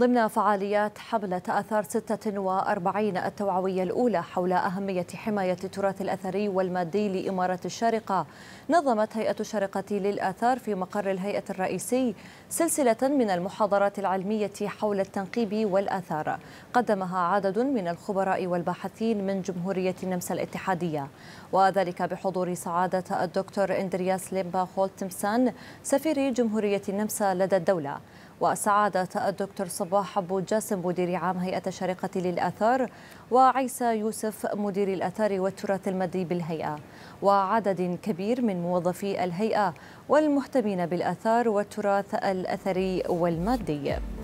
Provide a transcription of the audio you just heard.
ضمن فعاليات حملة أثار 46 التوعوية الأولى حول أهمية حماية التراث الأثري والمادي لإمارة الشارقة نظمت هيئة الشارقة للآثار في مقر الهيئة الرئيسي سلسلة من المحاضرات العلمية حول التنقيب والآثار قدمها عدد من الخبراء والباحثين من جمهورية النمسا الاتحادية وذلك بحضور سعادة الدكتور إندرياس ليمبا هولتمسان سفير جمهورية النمسا لدى الدولة وسعادة الدكتور صباح أبو جاسم مدير عام هيئة الشارقة للآثار وعيسى يوسف مدير الآثار والتراث المادي بالهيئة وعدد كبير من موظفي الهيئة والمهتمين بالآثار والتراث الأثري والمادي